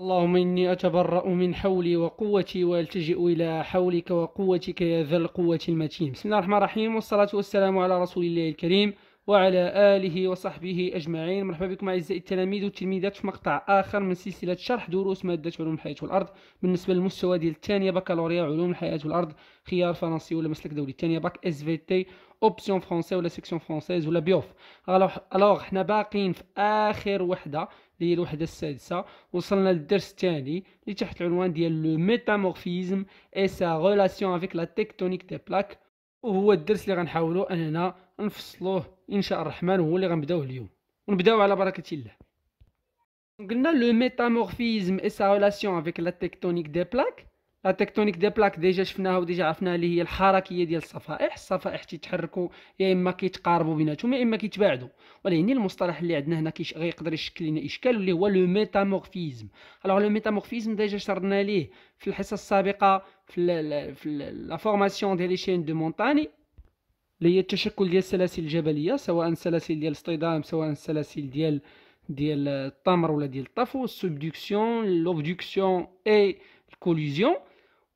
اللهم إني أتبرأ من حولي وقوتي وألتجئ إلى حولك وقوتك يا ذا القوة المتين بسم الله الرحمن الرحيم والصلاة والسلام على رسول الله الكريم وعلى آله وصحبه أجمعين مرحبا بكم أعزائي التلاميذ والتلميذات في مقطع آخر من سلسلة شرح دروس مادة علوم الحياة والأرض بالنسبة للمستوى ديال الثانية بكالوريا علوم الحياة والأرض خيار فرنسي ولا مسلك دولي الثانية باك اس في تي اوبسيون فرونسي ولا سيكسيون فرونسيز ولا بيوف الوغ حنا باقيين في آخر وحدة اللي هي الوحده السادسه وصلنا للدرس الثاني اللي تحت العنوان ديال لو ميتامورفيزم اي سا ريلاسيون افيك لا تكتونيك دي بلاك وهو الدرس اللي غنحاولوا اننا نفصلوه ان شاء الرحمن هو اللي غنبداوه اليوم ونبداو على بركه الله قلنا لو ميتامورفيزم اي سا ريلاسيون افيك لا تكتونيك دي بلاك لا تكتونيك دي بلاك ديجا شفناها وديجا عرفناها اللي هي الحركيه ديال الصفائح الصفائح تيتحركوا يا اما كيتقاربوا بيناتهم يا اما كيتباعدوا ولكن المصطلح اللي عندنا هنا كيش غيقدر يشكل لنا اشكال اللي هو لو ميتامورفيزم الوغ لو ميتامورفيزم ديجا شرنا ليه في الحصه السابقه في ال في لا فورماسيون ديال لي شين دو مونتاني اللي هي التشكل ديال السلاسل الجبليه سواء سلاسل ديال الاصطدام سواء سلاسل ديال ديال التمر ولا ديال الطفو السبدكسيون لوبدكسيون اي الكوليزيون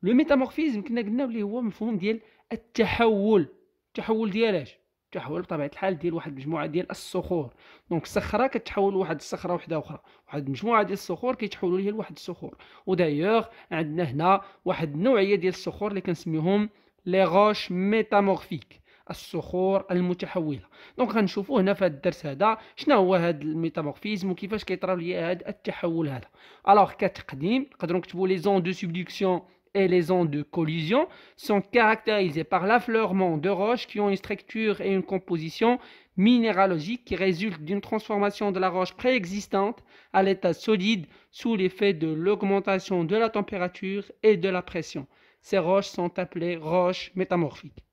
لو ميتامورفيزم كنا قلنا اللي هو مفهوم ديال التحول التحول ديال اش تحول بطبيعه الحال ديال واحد المجموعه ديال الصخور دونك الصخره كتحول لواحد الصخره وحده اخرى واحد المجموعه ديال الصخور كيتحولوا ليها لواحد الصخور ودايوغ عندنا هنا واحد النوعيه ديال الصخور اللي كنسميهم لي غوش ميتامورفيك الصخور المتحوله دونك غنشوفوا هنا في هذا الدرس هذا شنو هو هذا الميتامورفيزم وكيفاش كيطراو ليا هذا التحول هذا الوغ كتقديم نقدروا نكتبوا لي زون دو سوبديكسيون et les ondes de collision sont caractérisées par l'affleurement de roches qui ont une structure et une composition minéralogique qui résulte d'une transformation de la roche préexistante à l'état solide sous l'effet de l'augmentation de la température et de la pression. Ces roches sont appelées roches métamorphiques.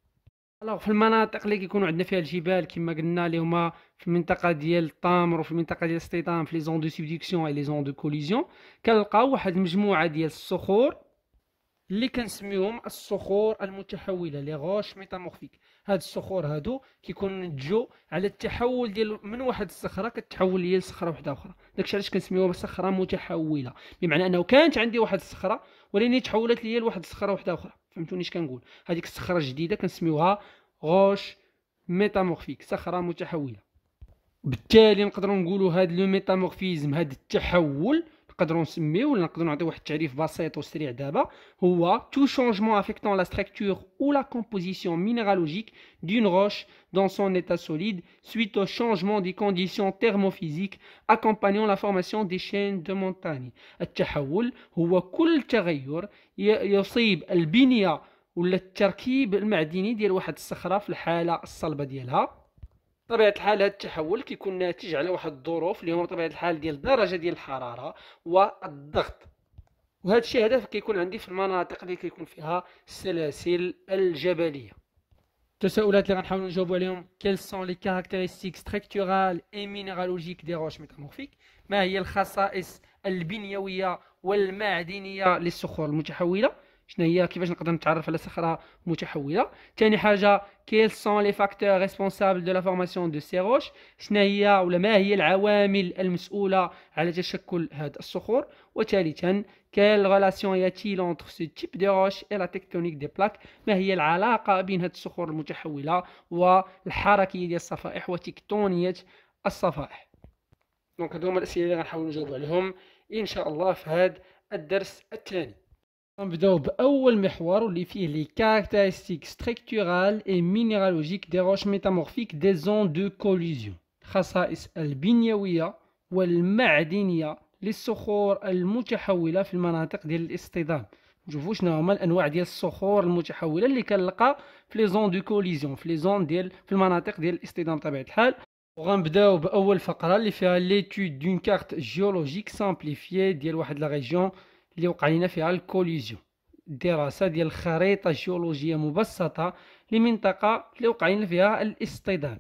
Alors, الوغ في المناطق اللي كيكونوا عندنا فيها الجبال كما قلنا اللي هما في المنطقه ديال التمر وفي المنطقه ديال les في de زون دو les اي لي زون دو كوليزيون كنلقاو واحد المجموعه ديال الصخور اللي كنسميوهم الصخور المتحوله لي غوش ميتامورفيك هاد الصخور هادو كيكونوا نتجو على التحول ديال من واحد الصخره كتحول ليا لصخره وحده اخرى داكشي علاش كنسميوها صخره متحوله بمعنى انه كانت عندي واحد الصخره ولكن تحولت ليا لواحد الصخره وحده اخرى فهمتوني اش كنقول هذيك الصخره الجديده كنسميوها غوش ميتامورفيك صخره متحوله بالتالي نقدروا نقولوا هاد لو ميتامورفيزم هاد التحول Nous allons vous donner un tarif basé sur le tout changement affectant la structure ou la composition minéralogique d'une roche dans son état solide suite au changement des conditions thermophysiques accompagnant la formation des chaînes de montagne. Le déroulement, qui est tout changement qui est le bénéfice ou le margin de la roche dans de بطبيعه الحال هذا التحول كيكون ناتج على واحد الظروف اللي هما بطبيعه الحال ديال درجة ديال الحراره والضغط وهذا الشيء هذا كيكون عندي في المناطق اللي كيكون فيها السلاسل الجبليه التساؤلات اللي غنحاولوا نجاوبوا عليهم كيل سون لي كاركتيرستيك ستركتورال اي مينيرالوجيك دي روش ميتامورفيك ما هي الخصائص البنيويه والمعدنيه للصخور المتحوله شنو هي كيفاش نقدر نتعرف على صخره متحوله ثاني حاجه كيل سون لي فاكتور ريسبونسابل دو لا فورماسيون دو سي روش شنو هي ولا ما هي العوامل المسؤوله على تشكل هاد الصخور وثالثا كيل ريلاسيون ياتيل اونتر سو تيب دي روش اي لا تكتونيك دي بلاك ما هي العلاقه بين هاد الصخور المتحوله والحركيه ديال الصفائح وتكتونيه الصفائح دونك هادو هما الاسئله اللي غنحاول نجاوب عليهم ان شاء الله في هذا الدرس الثاني نبداو باول محور اللي فيه لي كاركتيرستيك ستركتورال اي مينيرالوجيك دي روش ميتامورفيك دي زون دو كوليزيون الخصائص البنيويه والمعدنيه للصخور المتحوله في المناطق ديال الاصطدام نشوفوا شنو هما الانواع ديال الصخور المتحوله اللي كنلقى في لي زون دو كوليزيون في لي زون ديال في المناطق ديال الاصطدام بطبيعه الحال وغنبداو باول فقره اللي فيها ليتود دون كارت جيولوجيك سامبليفيي ديال واحد لا ريجيون اللي وقع لنا فيها الكوليزيون دراسة ديال الخريطة الجيولوجية مبسطة لمنطقة اللي وقع لنا فيها الاصطدام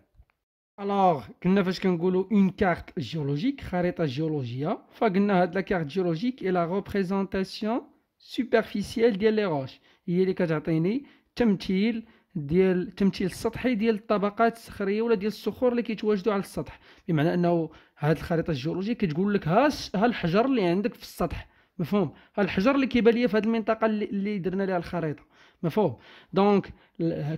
الوغ كنا فاش كنقولوا اون كارت جيولوجيك خريطة جيولوجية فقلنا هاد لا كارت جيولوجيك اي لا ريبريزونطاسيون سوبرفيسيال ديال لي روش هي اللي كتعطيني تمثيل ديال التمثيل السطحي ديال الطبقات الصخريه ولا ديال الصخور اللي كيتواجدوا على السطح بمعنى انه هاد الخريطه الجيولوجيه كتقول لك ها ها الحجر اللي عندك في السطح مفهوم الحجر اللي كيبان ليا في هذه المنطقه اللي درنا لها الخريطه مفهوم دونك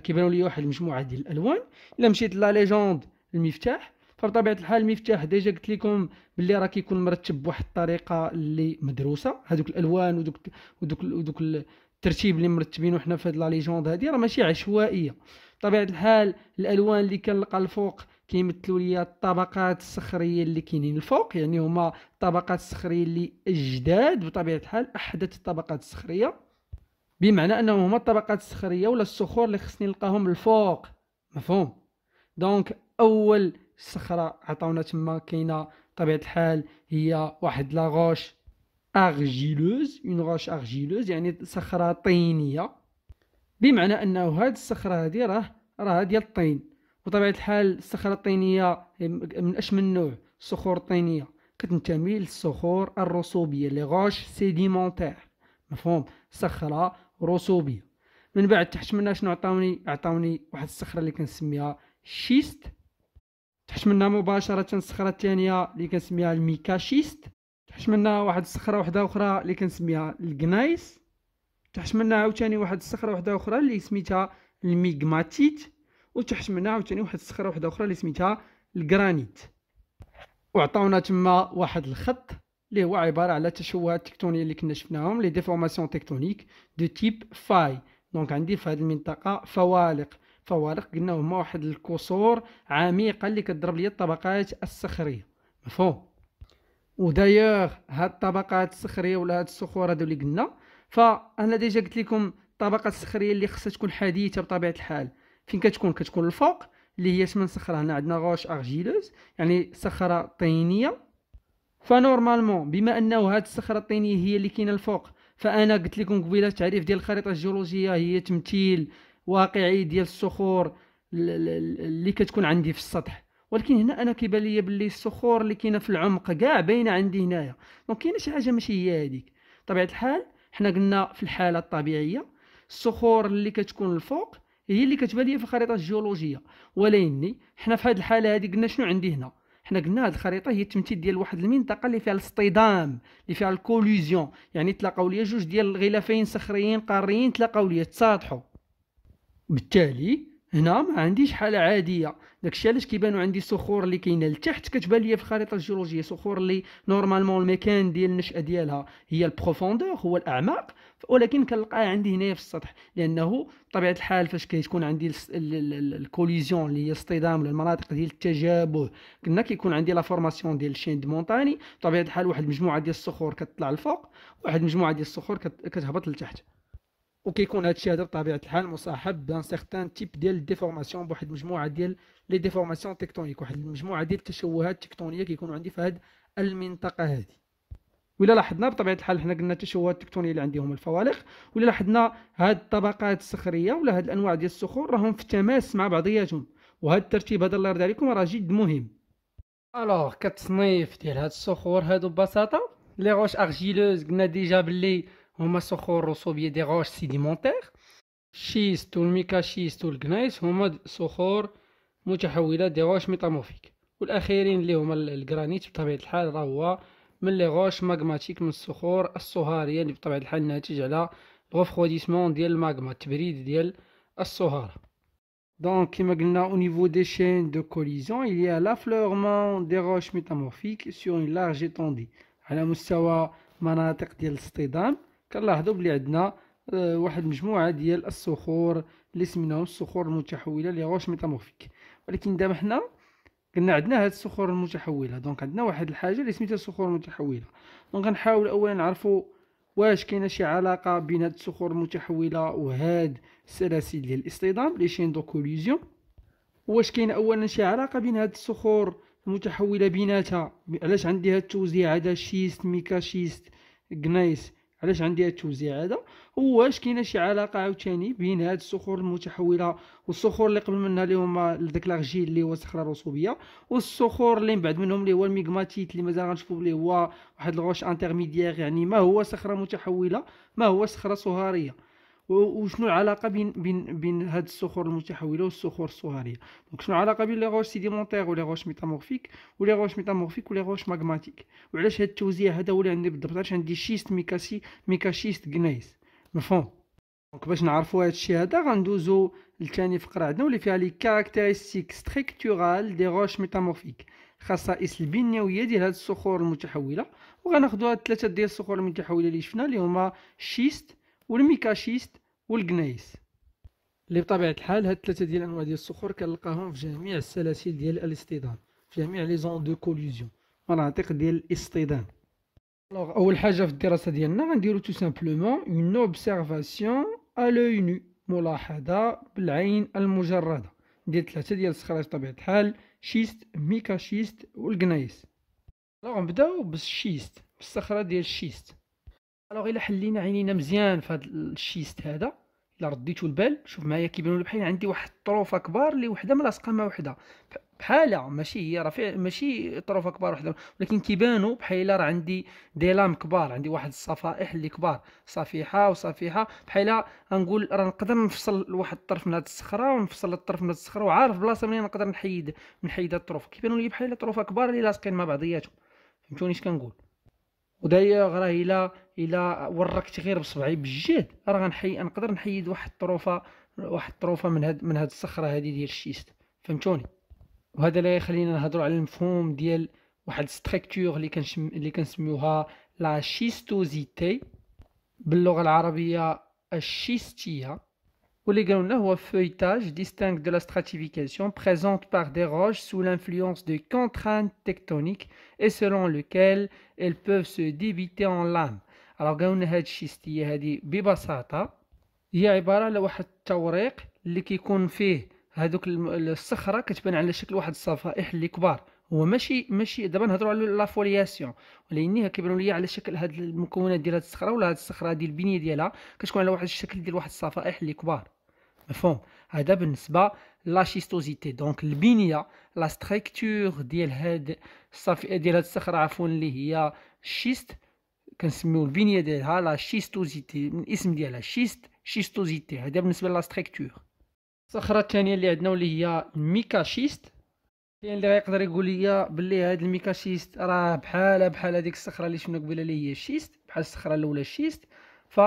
كيبانوا لي واحد المجموعه ديال الالوان الا مشيت لا ليجوند المفتاح فبطبيعه الحال المفتاح ديجا قلت لكم باللي راه كيكون مرتب بواحد الطريقه اللي مدروسه هذوك الالوان ودوك ودوك ودوك الترتيب اللي مرتبينه حنا في هاد لا ليجوند هادي راه ماشي عشوائيه بطبيعه الحال الالوان اللي كنلقى الفوق كيمثلوا لي الطبقات الصخريه اللي كاينين الفوق يعني هما الطبقات الصخريه اللي جداد بطبيعه الحال احدث الطبقات الصخريه بمعنى انهم هما الطبقات الصخريه ولا الصخور اللي خصني نلقاهم الفوق مفهوم دونك اول صخره عطاونا تما كاينه طبيعه الحال هي واحد لاغوش أرجيلوز اون روش أرجيلوز يعني صخرة طينية بمعنى أنه هاد الصخرة هادي راه راه ديال الطين وطبيعة الحال الصخرة الطينية من اشمن نوع الصخور الطينية كتنتمي للصخور الرسوبية لي غوش سيديمونتير مفهوم صخرة رسوبية من بعد تحت منها شنو عطاوني عطاوني واحد الصخرة اللي كنسميها شيست تحت منها مباشرة الصخرة الثانية اللي كنسميها الميكاشيست تحت واحد الصخره وحده اخرى اللي كنسميها الجنايس تحشمنا عاوتاني واحد الصخره وحده اخرى اللي سميتها الميغماتيت وتحشمنا عاوتاني واحد الصخره وحده اخرى اللي سميتها الجرانيت وعطاونا تما واحد الخط اللي هو عباره على تشوهات تكتونيه اللي كنا شفناهم لي ديفورماسيون تكتونيك دو تيب فاي دونك عندي في هذه المنطقه فوالق فوالق قلنا هما واحد الكسور عميقه اللي كضرب لي الطبقات الصخريه مفهوم ودايوغ هاد الطبقات الصخريه ولا هاد الصخور هادو اللي قلنا فانا ديجا قلت لكم الطبقه الصخريه اللي خصها تكون حديثه بطبيعه الحال فين كتكون كتكون الفوق اللي هي شمن صخره هنا عندنا غوش ارجيلوز يعني صخره طينيه فنورمالمون بما انه هاد الصخره الطينيه هي اللي كاينه الفوق فانا قلت لكم قبيله التعريف ديال الخريطه الجيولوجيه هي تمثيل واقعي ديال الصخور اللي كتكون عندي في السطح ولكن هنا انا كيبان لي باللي الصخور اللي كاينه في العمق كاع باينه عندي هنايا دونك كاينه شي حاجه ماشي هي هذيك طبيعه الحال حنا قلنا في الحاله الطبيعيه الصخور اللي كتكون الفوق هي اللي كتبان لي في الخريطه الجيولوجيه ولكني حنا في هذه الحاله هذه قلنا شنو عندي هنا حنا قلنا هذه الخريطه هي التمثيل ديال واحد المنطقه اللي فيها الاصطدام اللي فيها الكوليزيون يعني تلاقاو ليا جوج ديال الغلافين صخريين قاريين تلاقاو ليا تصادحوا بالتالي هنا ما عنديش حاله عاديه داكشي علاش كيبانو عندي الصخور اللي كاينه لتحت كتبان ليا في الخريطه الجيولوجيه صخور اللي نورمالمون المكان ديال النشاه ديالها هي البروفوندور هو الاعماق ولكن كنلقاها عندي هنايا في السطح لانه بطبيعه الحال فاش كيكون عندي الكوليزيون اللي هي الاصطدام ولا المناطق ديال التجابه كنا كيكون عندي لا فورماسيون ديال دي مونتاني بطبيعه الحال واحد المجموعه ديال الصخور كتطلع الفوق واحد المجموعه ديال الصخور كتهبط لتحت وكيكون هادشي هذا بطبيعه الحال مصاحب بان سيغتان تيب ديال ديفورماسيون بواحد المجموعه ديال لي ديفورماسيون تكتونيك واحد المجموعه ديال التشوهات التكتونيه كيكونوا عندي في هاد المنطقه هذه ولا لاحظنا بطبيعه الحال حنا قلنا التشوهات التكتونيه اللي عندي هما الفوالق ولا لاحظنا هاد الطبقات الصخريه ولا هاد الانواع ديال الصخور راهم في تماس مع بعضياتهم وهاد الترتيب هذا الله يرضي عليكم راه جد مهم الوغ كتصنيف ديال هاد الصخور هادو ببساطه لي غوش ارجيلوز قلنا ديجا باللي هما صخور رسوبيه دي غوش سيديمونتير الشيست شيست والجنايس هما صخور متحوله دي غوش ميتامورفيك والاخيرين اللي هما الجرانيت بطبيعه الحال راه هو من لي غوش ماغماتيك من الصخور الصهاريه اللي بطبيعه الحال ناتج على الغوفروديسمون ديال الماغما التبريد ديال الصهاره كما قلنا او نيفو دي شين دو كوليزيون il y a l'affleurement des roches métamorphiques sur une large étendue. على مستوى مناطق ديال الاصطدام كنلاحظوا بلي عندنا آه، واحد مجموعه ديال الصخور اللي سميناهم الصخور المتحوله لي غوش ميتامورفيك ولكن دابا حنا قلنا عندنا هاد الصخور المتحوله دونك عندنا واحد الحاجه اللي سميتها الصخور المتحوله دونك غنحاول اولا نعرفوا واش كاينه شي علاقه بين هاد الصخور المتحوله وهاد السلاسل ديال الاصطدام لي شين دو كوليزيون واش كاينه اولا شي علاقه بين هاد الصخور المتحوله بيناتها علاش عندي هاد التوزيع هذا شيست ميكاشيست غنايس علاش عندي هاد التوزيع هذا هو واش كاينه شي علاقه عاوتاني بين هاد الصخور المتحوله والصخور اللي قبل منها اللي هما داك لاغجيل اللي هو صخره رسوبيه والصخور اللي من بعد منهم اللي هو الميغماتيت اللي مازال غنشوفوا اللي هو واحد الغوش انترميديير يعني ما هو صخره متحوله ما هو صخره صهاريه وشنو العلاقه بين بين بين هاد الصخور المتحوله والصخور الصهاريه دونك شنو العلاقه بين لي غوش سيديمونتير ولي غوش ميتامورفيك ولي غوش ميتامورفيك ولي غوش ماغماتيك وعلاش هاد التوزيع هذا هو اللي عندي بالضبط علاش عندي شيست ميكاسي ميكاشيست غنايس مفهوم دونك باش نعرفوا هاد الشيء هذا غندوزو لثاني فقره عندنا واللي فيها لي كاركتيرستيك ستركتورال دي غوش ميتامورفيك خصائص البنيويه ديال هاد الصخور المتحوله وغناخذوا هاد ثلاثه ديال الصخور المتحوله اللي شفنا اللي هما شيست والميكاشيست والجنايس اللي بطبيعه الحال هاد ثلاثة ديال انواع ديال الصخور كنلقاهم في جميع السلاسل ديال الاصطدام في جميع لي زون دو كوليزيون مناطق ديال الاصطدام الوغ اول حاجه في الدراسه ديالنا غنديرو تو سامبلومون اون اوبسيرفاسيون ا لوي نو ملاحظه بالعين المجرده ديال ثلاثه ديال الصخرات بطبيعه الحال شيست ميكاشيست والجنايس الوغ نبداو بالشيست بالصخره ديال الشيست الوغ الا حلينا عينينا مزيان في هذا الشيست هذا الا رديتو البال شوف معايا كيبانوا بحال عندي واحد الطروفه كبار اللي وحده ملاصقه مع وحده بحالة ماشي هي راه ماشي طروفه كبار وحده ولكن كيبانوا بحال راه عندي ديلام كبار عندي واحد الصفائح اللي كبار صفيحه وصفيحه بحال غنقول راه نقدر نفصل واحد الطرف من هذه الصخره ونفصل الطرف من هذه الصخره وعارف بلاصه منين نقدر نحيد نحيد الطروف كيبانوا لي بحال طروفه كبار اللي لاصقين مع بعضياتهم فهمتوني اش كنقول ودايوغ راه الا الا وركت غير بصبعي بالجهد راه غنحي نقدر نحيد واحد الطروفه واحد الطروفه من هاد من هاد الصخره هادي ديال الشيست فهمتوني وهذا لا يخلينا نهضروا على المفهوم ديال واحد ستركتور اللي كنشم اللي كنسميوها لا شيستوزيتي باللغه العربيه الشيستيه واللي قالوا هو feuilletage distinct de la stratification présente par des roches sous l'influence de contraintes tectoniques et selon lequel elles peuvent se débiter en lames alors قالوا هاد الشيستيه هادي ببساطه هي عباره على واحد التوريق اللي كيكون فيه هذوك الصخره كتبان على شكل واحد الصفائح اللي كبار هو ماشي ماشي دابا نهضروا على لافولياسيون ولكن كيبانوا ليا على شكل هاد المكونات ديال هاد الصخره ولا هاد الصخره ديال البنيه ديالها كتكون على واحد الشكل ديال واحد الصفائح اللي كبار مفهوم هذا بالنسبه لاشيستوزيتي دونك البنيه لا ستركتور ديال هاد الصافي ديال هاد الصخره عفوا اللي هي شيست كنسميو البنيه ديالها لا شيستوزيتي من الاسم ديالها شيست شيستوزيتي هذا بالنسبه لا ستركتور الصخره الثانيه اللي عندنا واللي هي الميكاشيست كاين اللي غيقدر يقول لي بلي هاد الميكاشيست راه بحال بحال هذيك الصخره اللي شفنا قبيله اللي هي شيست بحال الصخره الاولى شيست ف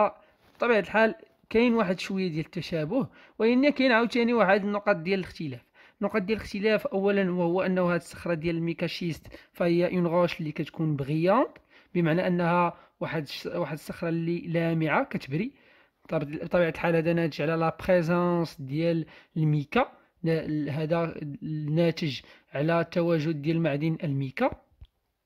بطبيعه الحال كاين واحد شويه ديال التشابه وان كاين عاوتاني واحد النقط ديال الاختلاف نقط ديال الاختلاف اولا وهو انه هذه الصخره ديال الميكاشيست فهي اون غوش اللي كتكون بغياند بمعنى انها واحد واحد الصخره اللي لامعه كتبري بطبيعه الحال هذا ناتج على لا بريزونس ديال الميكا هذا ناتج على تواجد ديال معدن الميكا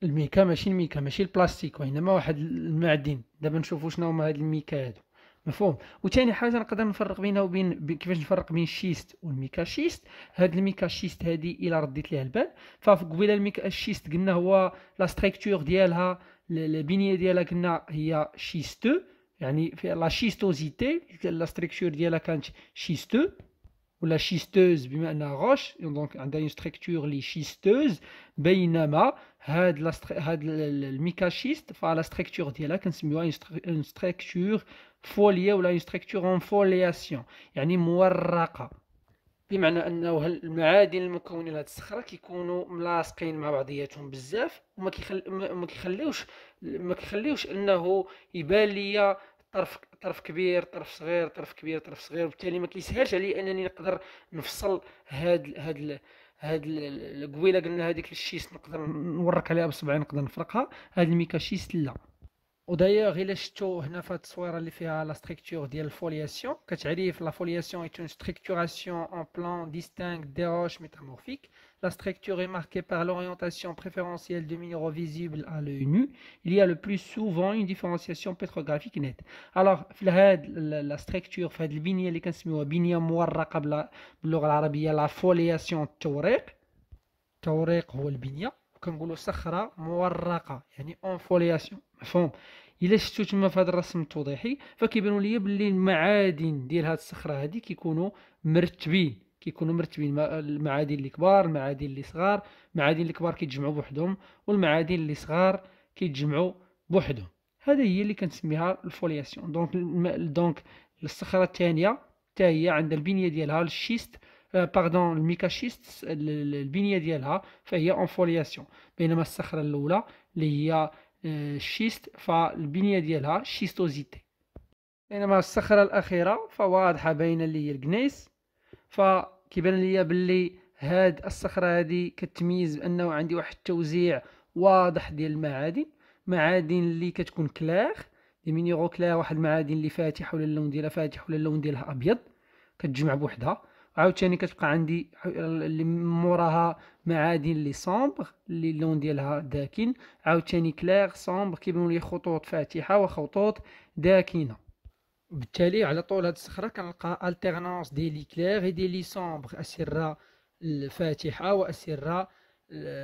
الميكا ماشي الميكا ماشي البلاستيك وانما واحد المعدن دابا نشوفوا شنو هما هاد الميكا هادو مفهوم وثاني حاجه نقدر نفرق بينها وبين كيفاش نفرق بين الشيست والميكاشيست هاد الميكاشيست هادي الا رديت ليها البال فقبيله الميكاشيست قلنا هو لا ستركتور ديالها البنيه ديالها قلنا هي شيستو يعني في لا شيستوزيتي لا ستركتور ديالها كانت شيستو ولا شيستوز بما انها غوش دونك عندها ستركتور لي شيستوز بينما هاد لا هاد الميكاشيست فلا ستركتور ديالها كنسميوها ستركتور فوليه ولا ستركتور اون فولياسيون يعني مورقه بمعنى انه المعادن المكونه لهاد الصخره كيكونوا ملاصقين مع بعضياتهم بزاف وما كيخل... ما كيخليوش ما كيخليوش انه يبان ليا طرف طرف كبير طرف صغير طرف كبير طرف صغير وبالتالي ما كيسهلش عليا انني نقدر نفصل هاد هاد هاد القويله قلنا هذيك الشيس نقدر نورك عليها بصبعي نقدر نفرقها هاد الميكاشيس لا D'ailleurs, il est a la structure de la foliation. La foliation est une structuration en plan distinct des roches métamorphiques. La structure est marquée par l'orientation préférentielle des minéraux visibles à l'œil nu. Il y a le plus souvent une différenciation pétrographique nette. Alors, la structure fait le binia, les cansimua, binia moirra kabla, blur arabia, la foliation taurek. Taurek ou le la Kangulo sahara C'est-à-dire en foliation. الا شفتو تما في هذا الرسم التوضيحي فكيبانوا لي باللي المعادن ديال هاد الصخره هذه كيكونوا مرتبين كيكونوا مرتبين المعادن الكبار المعادن اللي صغار المعادن الكبار كيتجمعوا بوحدهم والمعادن اللي صغار كيتجمعوا بوحدهم هذا هي اللي كنسميها الفولياسيون دونك دونك الصخره الثانيه حتى هي عند البنيه ديالها الشيست باردون آه، الميكاشيست البنيه ديالها فهي اون فولياسيون بينما الصخره الاولى اللي هي الشيست آه، فالبنيه ديالها شيستوزيتي بينما الصخره الاخيره فواضحه باينه اللي هي الكنيس فكيبان ليا باللي هاد الصخره هادي كتميز بانه عندي واحد التوزيع واضح ديال المعادن معادن اللي كتكون كلاخ لي مينيرو كلاغ واحد المعادن اللي فاتح ولا اللون ديالها فاتح ولا اللون ديالها ابيض كتجمع بوحدها عاوتاني كتبقى عندي اللي موراها معادن لي سومبر لي اللون ديالها داكن عاوتاني كلير سومبر كيبانو لي خطوط فاتحه وخطوط داكنه بالتالي على طول هاد الصخره كنلقى التيرنونس دي لي كلير اي دي لي سومبر اسره الفاتحه واسره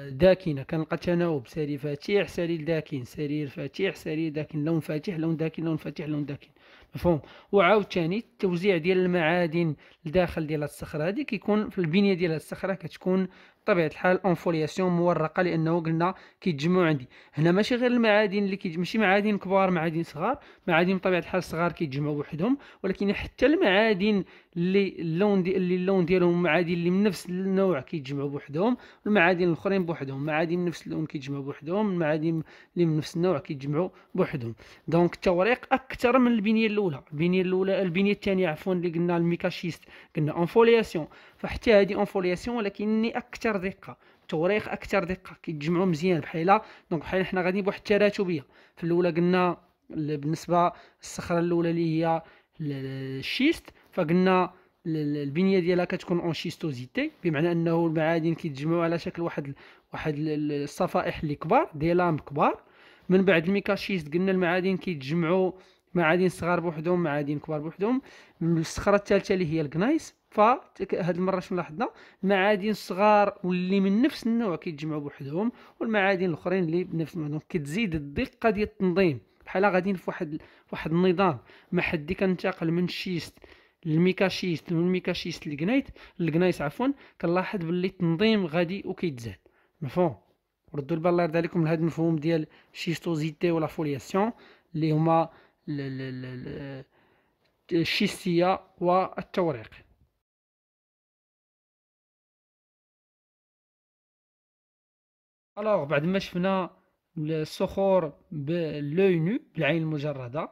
داكنه كنلقى تناوب سري فاتح سري داكن سرير فاتح سري داكن لون فاتح لون داكن لون فاتح لون داكن مفهوم وعاوتاني التوزيع ديال المعادن لداخل ديال الصخره هذه كيكون في البنيه ديال الصخره كتكون بطبيعه الحال اونفولياسيون مورقه لانه قلنا كيتجمعوا عندي هنا ماشي غير المعادن اللي كيج... ماشي معادن كبار معادن صغار معادن بطبيعه الحال صغار كيتجمعوا وحدهم ولكن حتى المعادن اللي اللون دي اللي اللون ديالهم معادن اللي من نفس النوع كيتجمعوا بوحدهم المعادن الاخرين بوحدهم معادن من نفس اللون كيتجمعوا بوحدهم المعادن اللي من نفس النوع كيتجمعوا بوحدهم دونك التوريق اكثر من البنيه الاولى البنيه الاولى البنيه الثانيه عفوا اللي قلنا الميكاشيست قلنا اونفولياسيون فحتى هذه اونفولياسيون ولكن اكثر اكثر دقه توريخ اكثر دقه كيتجمعوا مزيان بحال دونك بحال حنا غاديين بواحد التراتبيه في الاولى قلنا بالنسبه للصخره الاولى اللي هي الشيست فقلنا البنيه ديالها كتكون اون شيستوزيتي بمعنى انه المعادن كيتجمعوا على شكل واحد واحد الصفائح اللي كبار ديلام كبار من بعد الميكاشيست قلنا المعادن كيتجمعوا معادن صغار بوحدهم معادن كبار بوحدهم الصخره الثالثه اللي هي الكنايس فهاد المره شنو لاحظنا المعادن الصغار واللي من نفس النوع كيتجمعوا بوحدهم والمعادن الاخرين اللي بنفس النوع كتزيد الدقه ديال التنظيم بحال غاديين في واحد واحد النظام ما حد كينتقل من الشيست للميكاشيست من الميكاشيست للجنايت للجنايس عفوا كنلاحظ باللي التنظيم غادي وكيتزاد مفهوم ردوا البال الله يرضي عليكم لهذا المفهوم ديال شيستوزيتي ولا فولياسيون اللي هما الشيستيه والتوريق Alors, maintenant, nous avons le socor de l'œil nu,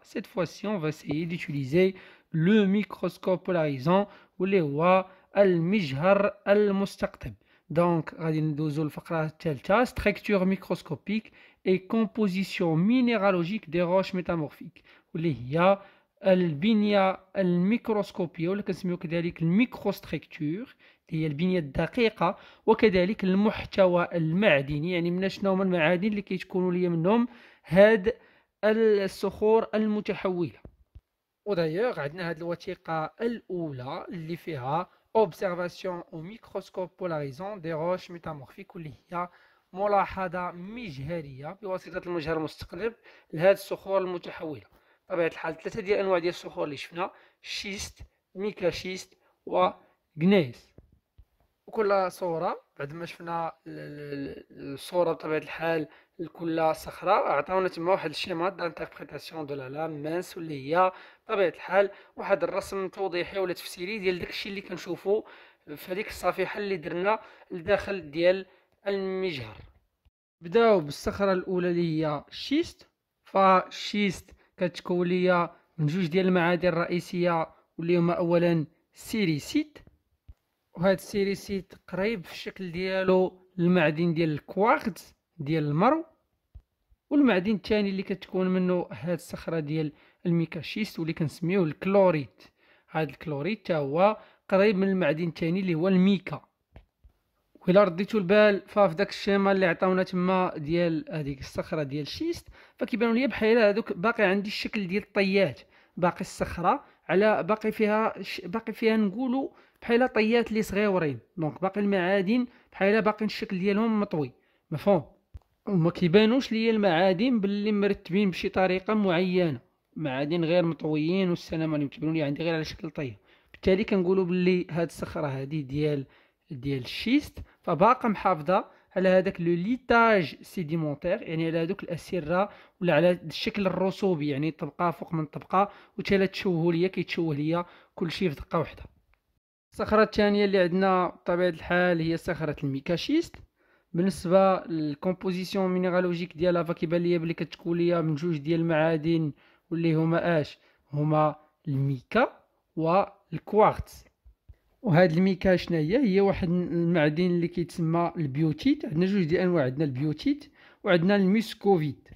Cette fois-ci, on va essayer d'utiliser le microscope polarisant, ou le wa el le microscope de Donc, on va faire le structure microscopique et composition minéralogique des roches métamorphiques. Il y a le microscope de microstructure. هي البنيه الدقيقه وكذلك المحتوى المعدني يعني من شنو هما المعادن اللي كيتكونوا لي منهم هاد الصخور المتحوله ودايوغ عندنا هاد الوثيقه الاولى اللي فيها observation au microscope polarisant des roches métamorphiques واللي هي ملاحظه مجهريه بواسطه المجهر المستقلب لهاد الصخور المتحوله بطبيعه الحال ثلاثه ديال انواع ديال الصخور اللي شفنا شيست ميكاشيست وغنيس وكل صوره بعد ما شفنا الصوره بطبيعه الحال لكل صخره عطاونا تما واحد الشيما دانتربريتاسيون دو لا لام مانس واللي هي بطبيعه الحال واحد الرسم توضيحي ولا تفسيري ديال داكشي اللي كنشوفو في هذيك الصفيحه اللي درنا لداخل ديال المجهر بداو بالصخره الاولى اللي هي الشيست فالشيست كتكون ليا من جوج ديال المعادن الرئيسيه واللي هما اولا سيريسيت وهاد السيريسيت قريب في الشكل ديالو المعدن ديال الكوارتز ديال المرو والمعدن الثاني اللي كتكون منه هاد الصخره ديال الميكاشيست واللي كنسميوه الكلوريت هاد الكلوريت حتى هو قريب من المعدن الثاني اللي هو الميكا ولا رديتو البال فاف داك الشيما اللي عطاونا تما ديال هذيك الصخره ديال الشيست فكيبانوا ليا بحال هذوك باقي عندي الشكل ديال الطيات باقي الصخره على باقي فيها باقي فيها نقولوا بحال طيات لي صغيورين دونك باقي المعادن بحال باقي الشكل ديالهم مطوي مفهوم وما كيبانوش ليا المعادن باللي مرتبين بشي طريقه معينه معادن غير مطويين والسلام عليكم تبانوا لي عندي غير على شكل طيه بالتالي كنقولوا باللي هاد الصخره هادي ديال ديال الشيست فباقا محافظه على هذاك لو ليتاج سيديمونتير يعني على هذوك الاسره ولا على الشكل الرسوبي يعني طبقه فوق من طبقه وتا لا تشوهوا ليا كيتشوه ليا كلشي في دقه واحده الصخره الثانيه اللي عندنا بطبيعه الحال هي صخره الميكاشيست بالنسبه للكومبوزيسيون مينيرالوجيك ديالها فكيبان ليا بلي كتكون ليا من جوج ديال المعادن واللي هما اش هما الميكا والكوارتز وهاد الميكا شنو هي هي واحد المعدن اللي كيتسمى البيوتيت عندنا جوج ديال الانواع عندنا البيوتيت وعندنا الميسكوفيت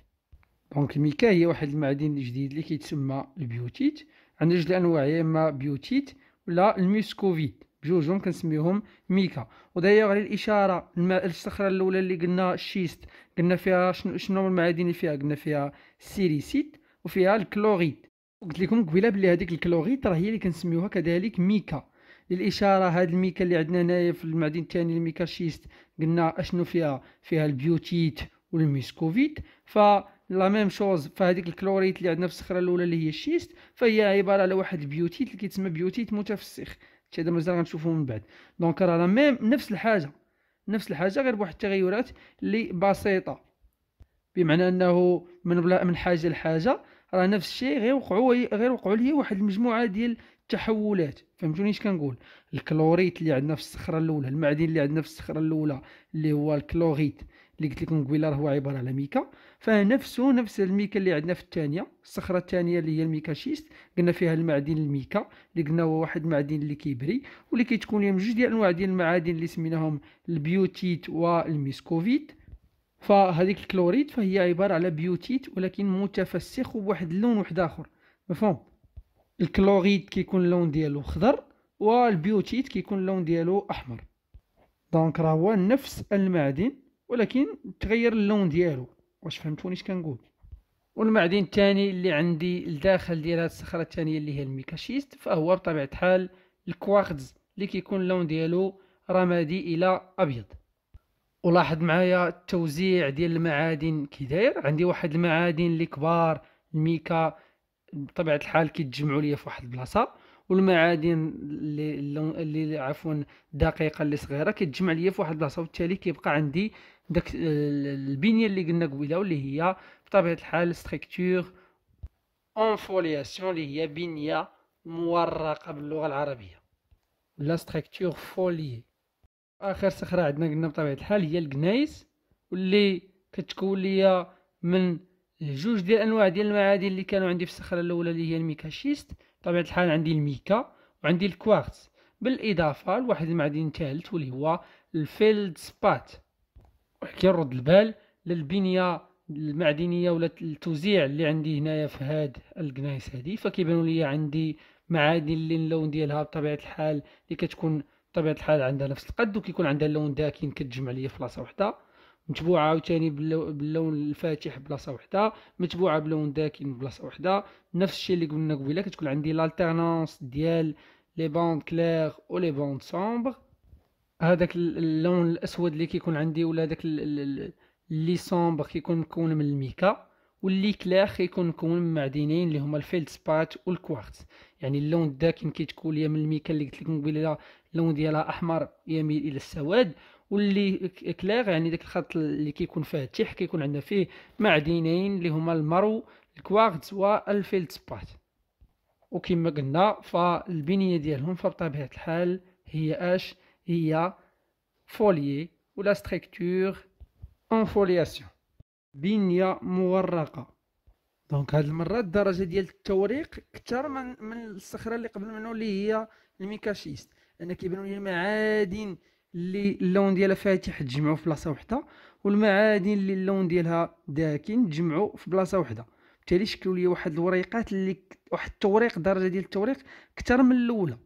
دونك الميكا هي واحد المعدن الجديد اللي كيتسمى البيوتيت عندنا جوج الانواع يا اما بيوتيت ولا الميسكوفيت بجوجهم كنسميوهم ميكا ودايوغ غير الاشاره الصخره الاولى اللي قلنا الشيست قلنا فيها شنو شنو المعادن اللي فيها قلنا فيها السيريسيت وفيها الكلوريت وقلت لكم قبيله بلي هذيك الكلوريت راه هي اللي كنسميوها كذلك ميكا للاشاره هاد الميكا اللي عندنا هنايا في المعدن الثاني الميكا شيست قلنا اشنو فيها فيها البيوتيت والميسكوفيت ف لا ميم شوز فهذيك الكلوريت اللي عندنا في الصخره الاولى اللي هي الشيست فهي عباره على واحد البيوتيت اللي كيتسمى بيوتيت متفسخ حتى هذا مازال غنشوفوه من بعد دونك راه ميم نفس الحاجه نفس الحاجه غير بواحد التغيرات اللي بسيطه بمعنى انه من بلا من حاجه لحاجه راه نفس الشيء غير وقعوا غير وقعوا ليه واحد المجموعه ديال التحولات فهمتوني اش كنقول الكلوريت اللي عندنا في الصخره الاولى المعدن اللي عندنا في الصخره الاولى اللي هو الكلوريت اللي قلت لكم قبيله هو عباره على ميكا فنفسه نفس الميكا اللي عندنا في الثانيه الصخره الثانيه اللي هي الميكا شيست قلنا فيها المعدن الميكا اللي قلنا هو واحد المعدن اللي كيبري واللي كيتكون ليه من جوج ديال انواع ديال المعادن اللي سميناهم البيوتيت والميسكوفيت فهذيك الكلوريت فهي عباره على بيوتيت ولكن متفسخ بواحد اللون واحد اخر مفهوم الكلوريد كيكون اللون ديالو خضر والبيوتيت كيكون اللون ديالو احمر دونك راه هو نفس المعدن ولكن تغير اللون ديالو واش فهمتوني اش كنقول والمعدن الثاني اللي عندي الداخل ديال هذه الصخره الثانيه اللي هي الميكاشيست فهو بطبيعه الحال الكوارتز اللي كيكون اللون ديالو رمادي الى ابيض ولاحظ معايا التوزيع ديال المعادن كي داير عندي واحد المعادن اللي كبار الميكا بطبيعه الحال كيتجمعوا ليا في واحد البلاصه والمعادن اللي اللي عفوا الدقيقه اللي صغيره كتجمع ليا في واحد البلاصه وبالتالي كيبقى عندي داك البنيه اللي قلنا قبيله واللي هي بطبيعه الحال ستركتور فولياسيون اللي هي بنيه مورقه باللغه العربيه لا ستركتور فولي اخر صخره عندنا قلنا بطبيعه الحال هي الكنايس واللي كتكون ليا من جوج ديال الانواع ديال المعادن اللي كانوا عندي في الصخره الاولى اللي هي الميكاشيست بطبيعه الحال عندي الميكا وعندي الكوارتز بالاضافه لواحد المعدن ثالث واللي هو الفيلد سبات كيرد البال للبنيه المعدنيه ولا التوزيع اللي عندي هنايا في هاد الكنايس هادي فكيبانوا لي عندي معادن اللي اللون ديالها بطبيعه الحال اللي كتكون بطبيعه الحال عندها نفس القد وكيكون عندها اللون داكن كتجمع لي في بلاصه وحده متبوعه عاوتاني باللون الفاتح بلاصه وحده متبوعه بلون داكن بلاصه وحده نفس الشيء اللي قلنا قبيله كتكون عندي لالتيرنانس ديال لي بوند كلير و لي بوند سومبر هذاك اللون الاسود اللي كيكون عندي ولا داك لي سومبر كيكون مكون من الميكا واللي كلير كيكون مكون من معدنين اللي هما الفيلد سبات والكوارتز يعني اللون الداكن كيتكون يا من الميكا اللي قلت لكم قبيله اللون ديالها احمر يميل الى السواد واللي كلاغ يعني داك الخط اللي كيكون فيه التيح كيكون عندنا فيه معدنين اللي هما المرو الكوارتز والفيلتسبات وكما قلنا فالبنيه ديالهم فبطبيعه الحال هي اش هي فوليي ولا ستركتور اون فولياسيون بنيه مورقه دونك هاد المره الدرجه ديال التوريق اكثر من من الصخره اللي قبل منه اللي هي الميكاشيست لان كيبانوا لي معادن اللي اللون ديالها فاتح تجمعوا في بلاصه وحده والمعادن اللي اللون ديالها داكن تجمعوا في بلاصه وحده بالتالي شكلوا لي واحد الوريقات اللي واحد التوريق درجه ديال التوريق اكثر من الاولى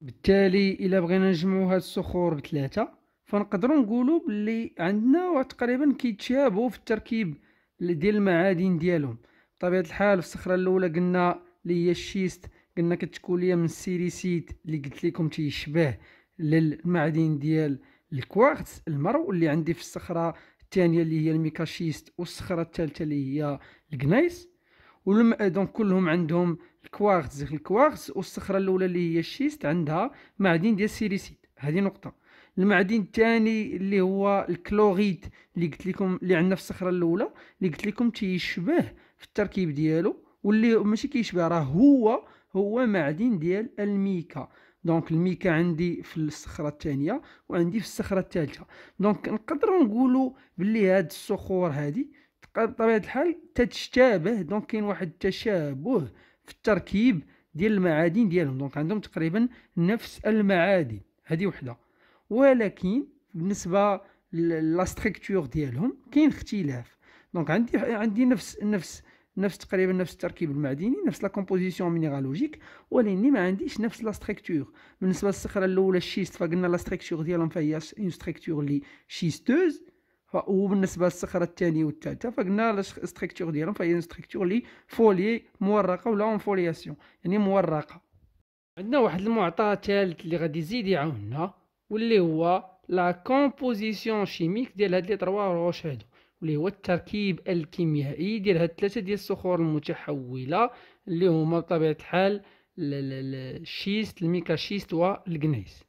بالتالي الا بغينا نجمعوا هاد الصخور بثلاثه فنقدروا نقولوا باللي عندنا تقريبا كيتشابهوا في التركيب ديال المعادن ديالهم بطبيعه الحال في الصخره الاولى قلنا اللي هي الشيست قلنا كتكون ليا من السيريسيت اللي قلت لكم تيشبه للمعدن ديال الكوارتز المرو اللي عندي في الصخره الثانيه اللي هي الميكاشيست والصخره الثالثه اللي هي الجنايس ولم دونك كلهم عندهم الكوارتز الكوارتز والصخره الاولى اللي هي الشيست عندها معدن ديال السيريسيت هذه نقطه المعدن الثاني اللي هو الكلوريت اللي قلت لكم اللي عندنا في الصخره الاولى اللي قلت لكم تيشبه في التركيب ديالو واللي ماشي كيشبه راه هو هو معدن ديال الميكا دونك الميكا عندي في الصخره الثانيه وعندي في الصخره الثالثه دونك نقدروا نقولوا بلي هاد الصخور هادي بطبيعه الحال تتشابه دونك كاين واحد التشابه في التركيب ديال المعادن ديالهم دونك عندهم تقريبا نفس المعادن هذه وحده ولكن بالنسبه لا ديالهم كاين اختلاف دونك عندي عندي نفس نفس نفس تقريبا نفس التركيب المعدني نفس لا كومبوزيسيون مينيرالوجيك ولكني ما عنديش نفس لا ستركتور بالنسبه للصخره الاولى الشيست فقلنا لا ستركتور ديالهم فهي اون ستركتور لي شيستوز وبالنسبه للصخره الثانيه والثالثه فقلنا لا ستركتور ديالهم فهي اون ستركتور لي فولي مورقه ولا اون فولياسيون يعني مورقه عندنا واحد المعطى ثالث اللي غادي يزيد يعاوننا واللي هو لا كومبوزيسيون شيميك ديال هاد لي تروا روش هادو واللي هو التركيب الكيميائي ديال هاد ثلاثه ديال الصخور المتحوله اللي هما بطبيعه الحال الشيست الميكاشيست والغنيس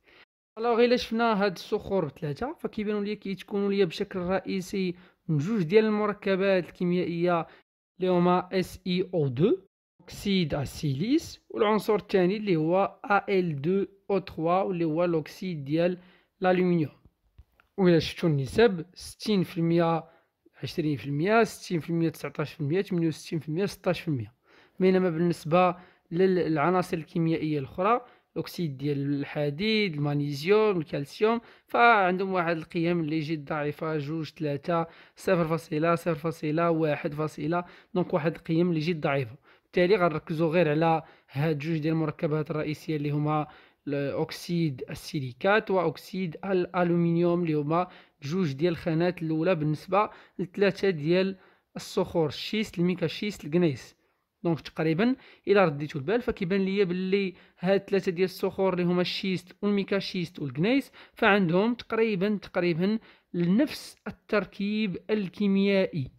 الوغ الا شفنا هاد الصخور بثلاثه فكيبانوا لي كيتكونوا لي بشكل رئيسي من جوج ديال المركبات الكيميائيه اللي هما او 2 e اكسيد السيليس والعنصر الثاني اللي هو ال 2 او 3 واللي هو الاكسيد ديال الالومنيوم وإلا شفتو النسب 60% عشرين في المية ستين في المية تسعتاش في المية تمنية وستين في المية ستاش في المية بينما بالنسبة للعناصر الكيميائية الأخرى الأكسيد ديال الحديد المغنيسيوم الكالسيوم فعندهم واحد القيم اللي جد ضعيفة جوج ثلاثة صفر فاصلة صفر فاصلة واحد فاصلة دونك واحد القيم اللي جد ضعيفة بالتالي غنركزو غير على هاد جوج ديال المركبات الرئيسية اللي هما الأكسيد السيليكات واكسيد الالومنيوم اللي هما جوج ديال الخانات الاولى بالنسبه لثلاثه ديال الصخور الشيست الميكاشيست الكنيس دونك تقريبا الا رديتو البال فكيبان ليا باللي هاد ثلاثه ديال الصخور اللي هما الشيست والميكاشيست والجنيس فعندهم تقريبا تقريبا نفس التركيب الكيميائي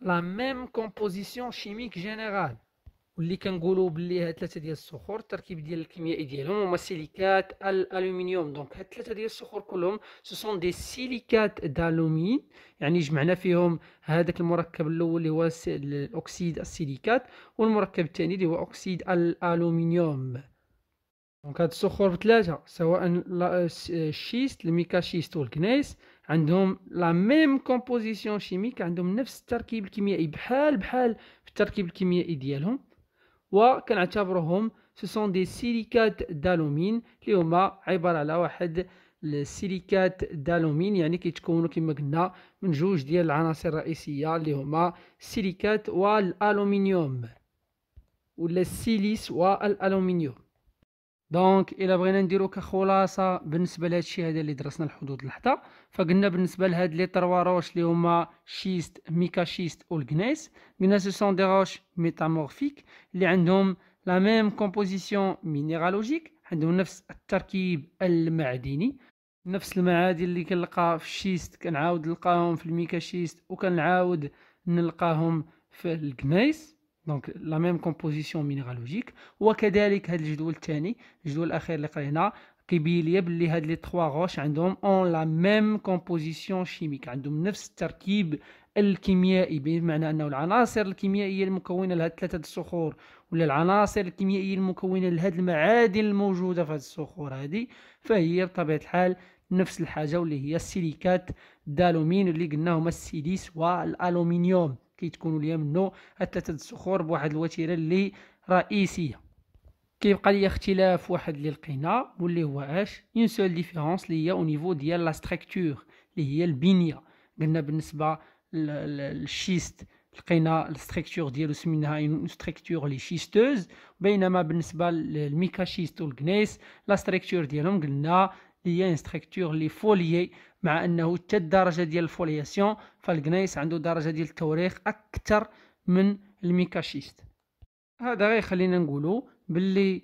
لا ميم كومبوزيسيون شيميك جينيرال واللي كنقولوا باللي هاد ثلاثه ديال الصخور التركيب ديال الكيميائي ديالهم هما سيليكات الالومنيوم دونك هاد ثلاثه ديال الصخور كلهم سو دي سيليكات دالومين يعني جمعنا فيهم هذاك المركب الاول اللي هو الاكسيد السيليكات والمركب الثاني اللي هو اكسيد الالومنيوم دونك هاد الصخور بثلاثه سواء الشيست الميكاشيست والكنيس عندهم لا ميم كومبوزيسيون شيميك عندهم نفس التركيب الكيميائي بحال بحال في التركيب الكيميائي ديالهم وكنعتبروهم سو سون دي سيليكات دالومين اللي هما عباره على واحد السيليكات دالومين يعني كيتكونوا كما قلنا من جوج ديال العناصر الرئيسيه اللي هما السيليكات والالومنيوم ولا السيليس والالومنيوم دونك الا بغينا نديرو كخلاصه بالنسبه لهذا الشيء هذا اللي درسنا الحدود لحتى فقلنا بالنسبه لهاد لي تروا روش اللي هما شيست ميكا شيست والغنيس قلنا سو سون دي روش ميتامورفيك اللي عندهم لا ميم كومبوزيسيون مينيرالوجيك عندهم نفس التركيب المعدني نفس المعادن اللي كنلقى في الشيست كنعاود نلقاهم في الميكا شيست وكنعاود نلقاهم في الجنيس دونك لا ميم كومبوزيسيون مينيرالوجيك وكذلك هذا الجدول الثاني الجدول الاخير اللي قريناه كيبين ليا بلي هاد لي تخوا غوش عندهم اون لا ميم كومبوزيسيون شيميك عندهم نفس التركيب الكيميائي بمعنى انه العناصر الكيميائيه المكونه لهاد ثلاثه الصخور ولا العناصر الكيميائيه المكونه لهاد المعادن الموجوده في هاد الصخور هادي فهي بطبيعه الحال نفس الحاجه واللي هي السيليكات دالومين اللي قلنا هما السيليس والالومنيوم كيتكونوا ليا منه الثلاثه الصخور بواحد الوتيره اللي رئيسيه كيبقى ليا اختلاف واحد اللي لقينا واللي هو اش اون سول ديفيرونس اللي هي او نيفو ديال لا ستركتور اللي هي البنيه قلنا بالنسبه للشيست لقينا الستركتور ديالو سميناها اون ستركتور لي شيستوز بينما بالنسبه للميكاشيست والكنيس لا ستركتور ديالهم قلنا هي ان ستركتور لي فوليي مع انه حتى الدرجه ديال الفولياسيون فالكنايس عنده درجه ديال التوريخ اكثر من الميكاشيست هذا غيخلينا نقولوا باللي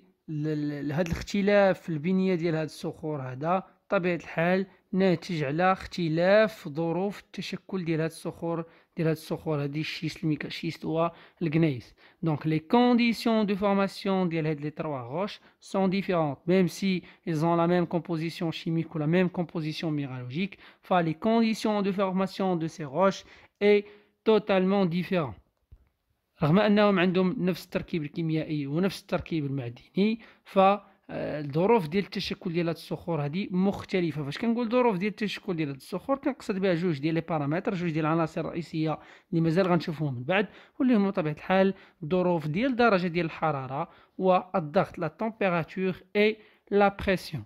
هذا الاختلاف في البنيه ديال هذه الصخور هذا طبيعه الحال ناتج على اختلاف ظروف التشكل ديال هذه الصخور donc les conditions de formation des trois roches sont différentes même si elles ont la même composition chimique ou la même composition minéralogique les conditions de formation de ces roches est totalement différent الظروف ديال التشكل ديال هاد الصخور هادي مختلفه فاش كنقول ظروف ديال التشكل ديال هاد الصخور كنقصد بها جوج ديال لي بارامتر جوج ديال العناصر الرئيسيه اللي مازال غنشوفهم من بعد واللي هما بطبيعه الحال ظروف ديال درجه ديال الحراره والضغط لا تمبيراتور اي لا بريسيون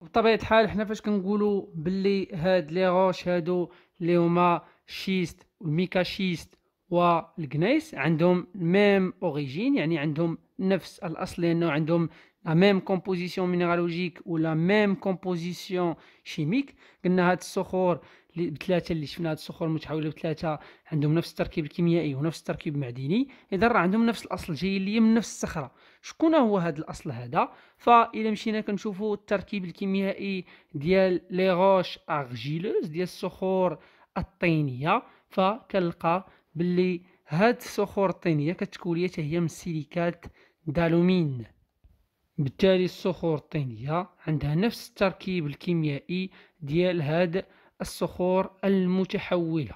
بطبيعه الحال حنا فاش كنقولوا بلي هاد لي غوش هادو اللي هما شيست و والكنيس عندهم ميم اوريجين يعني عندهم نفس الاصل لانه عندهم لا ميم كومبوزيسيون ou ولا ميم كومبوزيسيون chimique قلنا هاد الصخور اللي بثلاثه اللي شفنا هاد الصخور المتحوله بثلاثه عندهم نفس التركيب الكيميائي ونفس التركيب المعدني اذا راه عندهم نفس الاصل جاي اللي من نفس الصخره شكون هو هاد الاصل هذا فاذا مشينا كنشوفوا التركيب الكيميائي ديال لي روش ارجيلوز ديال الصخور الطينيه فكنلقى باللي هاد الصخور الطينيه كتكون هي من السيليكات دالومين بالتالي الصخور الطينية عندها نفس التركيب الكيميائي ديال هاد الصخور المتحولة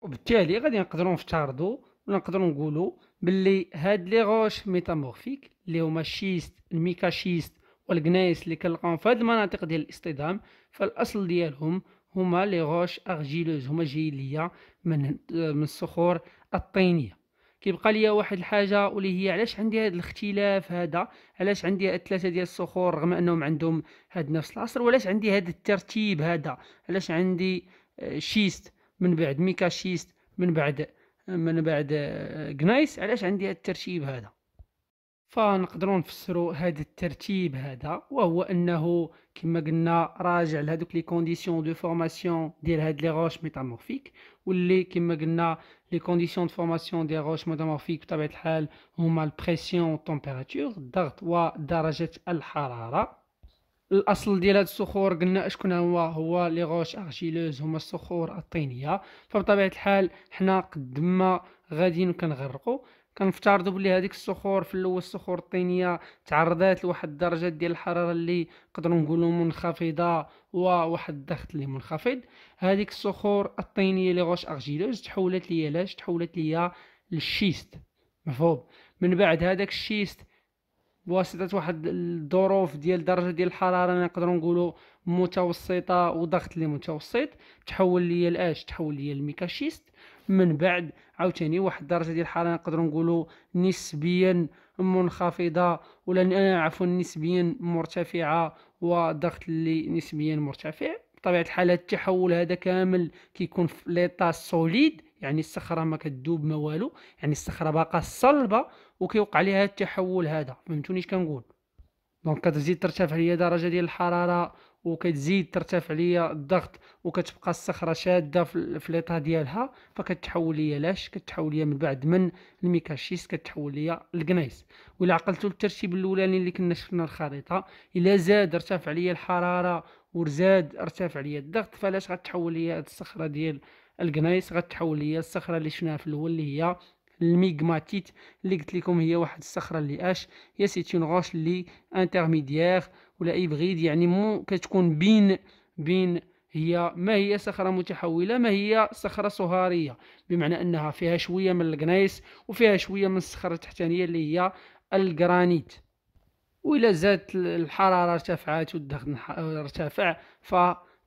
وبالتالي غادي نقدروا نفترضوا ونقدروا نقولوا باللي هاد لي غوش ميتامورفيك اللي هما الشيست الميكاشيست والجنايس اللي كنلقاهم في هاد المناطق ديال الاصطدام فالاصل ديالهم هما لي غوش ارجيلوز هما جيليه من من الصخور الطينيه كيبقى ليا واحد الحاجه واللي هي علاش عندي هذا الاختلاف هذا علاش عندي هاد الثلاثه ديال الصخور رغم انهم عندهم هاد نفس العصر وعلاش عندي هذا الترتيب هذا علاش عندي آه، شيست من بعد ميكا شيست من بعد آه، من بعد آه، كنايس علاش عندي هاد الترتيب هذا فنقدروا نفسروا هذا الترتيب هذا وهو انه كما قلنا راجع لهذوك لي كونديسيون دو فورماسيون ديال هاد لي روش ميتامورفيك واللي كما قلنا لي كونديسيون دو فورماسيون ديال روش ميتامورفيك بطبيعه الحال هما البريسيون تمبيراتور الضغط ودرجه الحراره الاصل ديال هاد الصخور قلنا اشكون هو هو لي غوش ارجيلوز هما الصخور الطينيه فبطبيعه الحال حنا قد ما غاديين وكنغرقوا كنفترضوا بلي هذيك الصخور في الاول الصخور الطينيه تعرضات لواحد الدرجه ديال الحراره اللي نقدروا نقولوا منخفضه وواحد الضغط اللي منخفض هذيك الصخور الطينيه اللي غوش ارجيلوز تحولت ليا لاش تحولت ليا للشيست مفهوم من بعد هذاك الشيست بواسطه واحد الظروف ديال درجه ديال الحراره نقدروا نقولوا متوسطه وضغط اللي متوسط تحول ليا لاش تحول ليا الميكاشيست من بعد عاوتاني واحد الدرجه ديال الحراره نقدروا نقولوا نسبيا منخفضه ولا آه، عفوا نسبيا مرتفعه والضغط اللي نسبيا مرتفع بطبيعه الحال التحول هذا كامل كيكون في ليطا سوليد يعني الصخره ما كتذوب ما والو يعني الصخره باقا صلبه وكيوقع ليها التحول هذا فهمتوني اش كنقول دونك كتزيد ترتفع ليا درجه ديال الحراره وكتزيد ترتفع ليا الضغط وكتبقى الصخره شاده في ليطا ديالها فكتحول ليا لاش كتحول ليا من بعد من الميكاشيس كتحول ليا الكنيس ولا عقلتو الترتيب الاولاني اللي كنا شفنا الخريطه الا زاد ارتفع ليا الحراره وزاد ارتفع ليا الضغط فلاش غتحول ليا الصخره ديال الكنيس غتحول ليا الصخره اللي شفناها في الاول اللي هي الميغماتيت اللي قلت لكم هي واحد الصخره اللي اش هي سيت اون غوش اللي انترميديير ولا ايبغيد يعني مو كتكون بين بين هي ما هي صخره متحوله ما هي صخره صهاريه بمعنى انها فيها شويه من الجنايس وفيها شويه من الصخره التحتانيه اللي هي الجرانيت وإلا زادت الحرارة ارتفعت والضغط ارتفع ف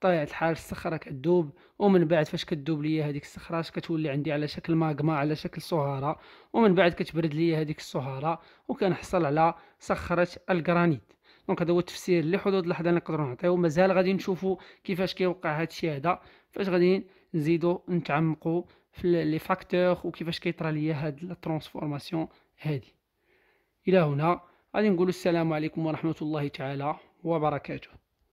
طلعت الحال الصخرة كتدوب ومن بعد فاش كتدوب ليا هذيك الصخرة كتولي عندي على شكل ماغما على شكل صهارة ومن بعد كتبرد ليا هذيك الصهارة وكنحصل على صخرة الجرانيت دونك هذا هو التفسير لحدود اللحظه اللي نقدروا نعطيو مازال غادي نشوفوا كيفاش كيوقع هذا الشيء هذا فاش غادي نزيدو نتعمقوا في لي فاكتور وكيفاش كيطرى ليا هاد الترانسفورماسيون هادي الى هنا غادي نقول السلام عليكم ورحمه الله تعالى وبركاته